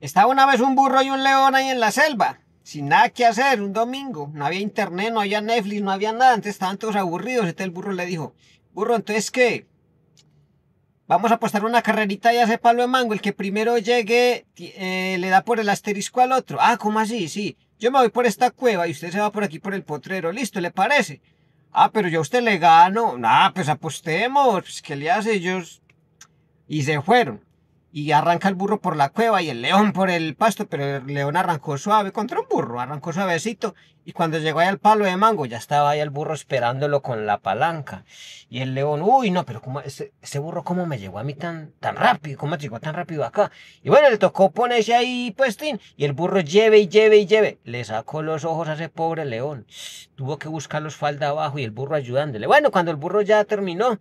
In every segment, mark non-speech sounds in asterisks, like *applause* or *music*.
Estaba una vez un burro y un león ahí en la selva, sin nada que hacer, un domingo. No había internet, no había Netflix, no había nada. Antes estaban todos aburridos. Entonces el burro le dijo, burro, entonces qué? Vamos a apostar una carrerita y hace palo de mango. El que primero llegue eh, le da por el asterisco al otro. Ah, ¿cómo así? Sí. Yo me voy por esta cueva y usted se va por aquí por el potrero. Listo, ¿le parece? Ah, pero yo a usted le gano. Ah, pues apostemos. Pues, ¿Qué le hace? Ellos... Y se fueron y arranca el burro por la cueva y el león por el pasto, pero el león arrancó suave contra un burro, arrancó suavecito y cuando llegó ahí al palo de mango ya estaba ahí el burro esperándolo con la palanca y el león, uy no, pero cómo, ese, burro cómo me llegó a mí tan, tan rápido, cómo llegó tan rápido acá y bueno, le tocó ponerse ahí puestín y el burro lleve y lleve y lleve, le sacó los ojos a ese pobre león, tuvo que buscar los falda abajo y el burro ayudándole, bueno, cuando el burro ya terminó,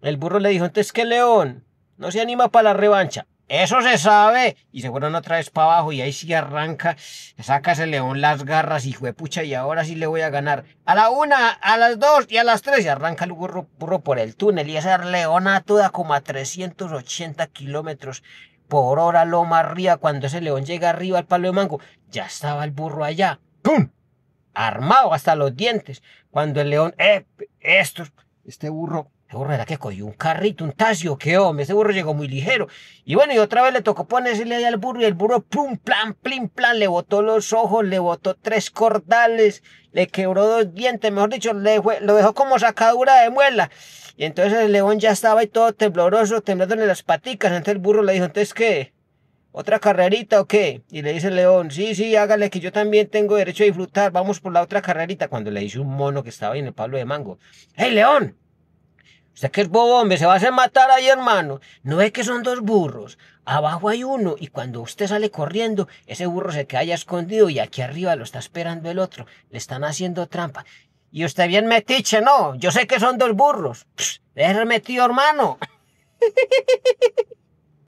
el burro le dijo, entonces qué león, no se anima para la revancha. Eso se sabe. Y se fueron otra vez para abajo y ahí sí arranca, saca ese león las garras y juepucha y ahora sí le voy a ganar. A la una, a las dos y a las tres y arranca el burro, por el túnel y león a toda como a 380 kilómetros por hora loma arriba. Cuando ese león llega arriba al palo de mango, ya estaba el burro allá. ¡Pum! Armado hasta los dientes. Cuando el león, eh, este burro ese burro era que cogió un carrito, un tacio, qué hombre, ese burro llegó muy ligero. Y bueno, y otra vez le tocó ponerse ahí al burro y el burro, plum, plan, plim, plan, le botó los ojos, le botó tres cordales, le quebró dos dientes, mejor dicho, lo dejó como sacadura de muela. Y entonces el león ya estaba ahí todo tembloroso, temblándole las paticas. Entonces el burro le dijo, entonces qué, otra carrerita o qué? Y le dice el león, sí, sí, hágale que yo también tengo derecho a disfrutar, vamos por la otra carrerita. Cuando le dice un mono que estaba ahí en el palo de mango, hey león, Usted que es bobo, hombre, se va a hacer matar ahí, hermano. No es que son dos burros. Abajo hay uno y cuando usted sale corriendo, ese burro se queda haya escondido y aquí arriba lo está esperando el otro. Le están haciendo trampa. Y usted bien metiche, no. Yo sé que son dos burros. Psh, tío, hermano. *laughs*